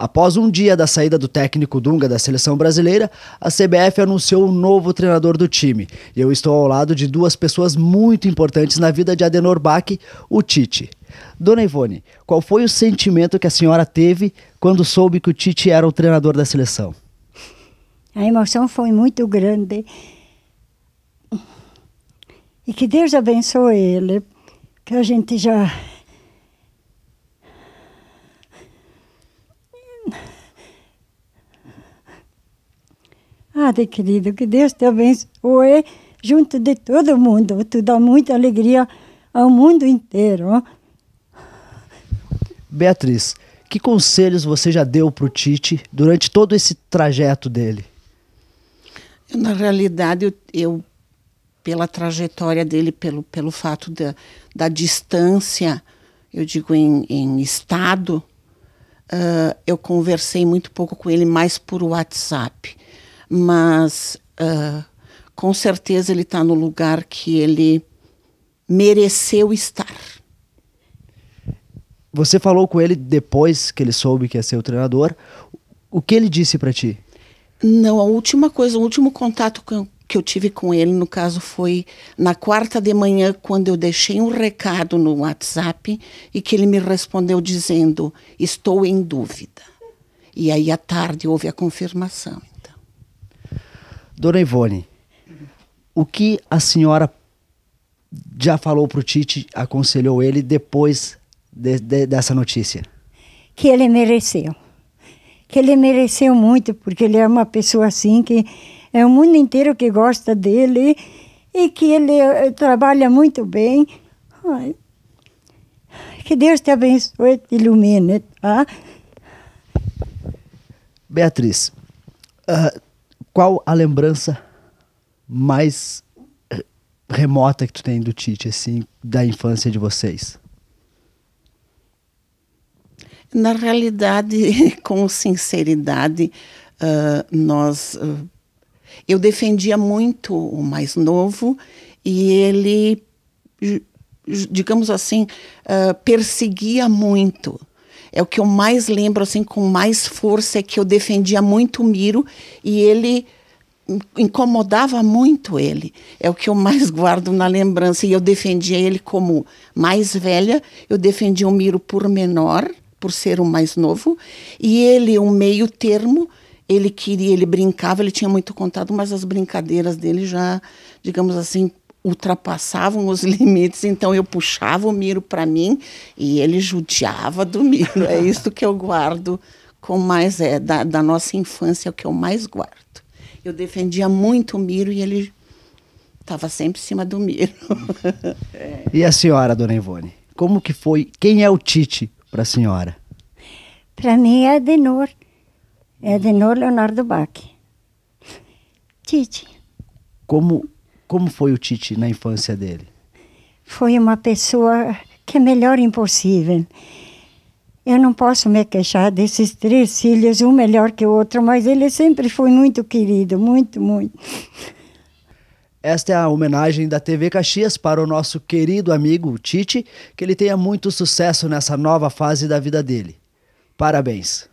Após um dia da saída do técnico Dunga da seleção brasileira, a CBF anunciou o um novo treinador do time. E eu estou ao lado de duas pessoas muito importantes na vida de Adenor Bach, o Tite. Dona Ivone, qual foi o sentimento que a senhora teve quando soube que o Tite era o treinador da seleção? A emoção foi muito grande. E que Deus abençoe ele, que a gente já Padre querido, que Deus te abençoe junto de todo mundo. Tu dá muita alegria ao mundo inteiro. Beatriz, que conselhos você já deu para o Tite durante todo esse trajeto dele? Na realidade, eu, eu pela trajetória dele, pelo, pelo fato da, da distância, eu digo em, em estado, uh, eu conversei muito pouco com ele, mais por WhatsApp mas uh, com certeza ele está no lugar que ele mereceu estar. Você falou com ele depois que ele soube que ia ser o treinador. O que ele disse para ti? Não, a última coisa, o último contato que eu tive com ele, no caso, foi na quarta de manhã, quando eu deixei um recado no WhatsApp e que ele me respondeu dizendo: Estou em dúvida. E aí, à tarde, houve a confirmação. Dona Ivone, o que a senhora já falou para o Tite, aconselhou ele depois de, de, dessa notícia? Que ele mereceu. Que ele mereceu muito, porque ele é uma pessoa assim que é o mundo inteiro que gosta dele e que ele eh, trabalha muito bem. Ai, que Deus te abençoe e te ilumine, tá? Beatriz, uh, qual a lembrança mais eh, remota que tu tem do Tite, assim, da infância de vocês? Na realidade, com sinceridade, uh, nós. Uh, eu defendia muito o mais novo e ele, digamos assim, uh, perseguia muito é o que eu mais lembro, assim, com mais força, é que eu defendia muito o Miro e ele incomodava muito ele. É o que eu mais guardo na lembrança. E eu defendia ele como mais velha, eu defendia o Miro por menor, por ser o mais novo, e ele, um meio termo, ele queria, ele brincava, ele tinha muito contato, mas as brincadeiras dele já, digamos assim, ultrapassavam os limites, então eu puxava o Miro para mim e ele judiava do Miro. É isso que eu guardo com mais é da, da nossa infância é o que eu mais guardo. Eu defendia muito o Miro e ele estava sempre em cima do Miro. É. E a senhora, dona Ivone? Como que foi? Quem é o Tite para a senhora? Para mim é Adenor. É Adenor Leonardo Bach. Tite. Como como foi o Tite na infância dele? Foi uma pessoa que é melhor impossível. Eu não posso me queixar desses três filhos, um melhor que o outro, mas ele sempre foi muito querido, muito, muito. Esta é a homenagem da TV Caxias para o nosso querido amigo Tite, que ele tenha muito sucesso nessa nova fase da vida dele. Parabéns!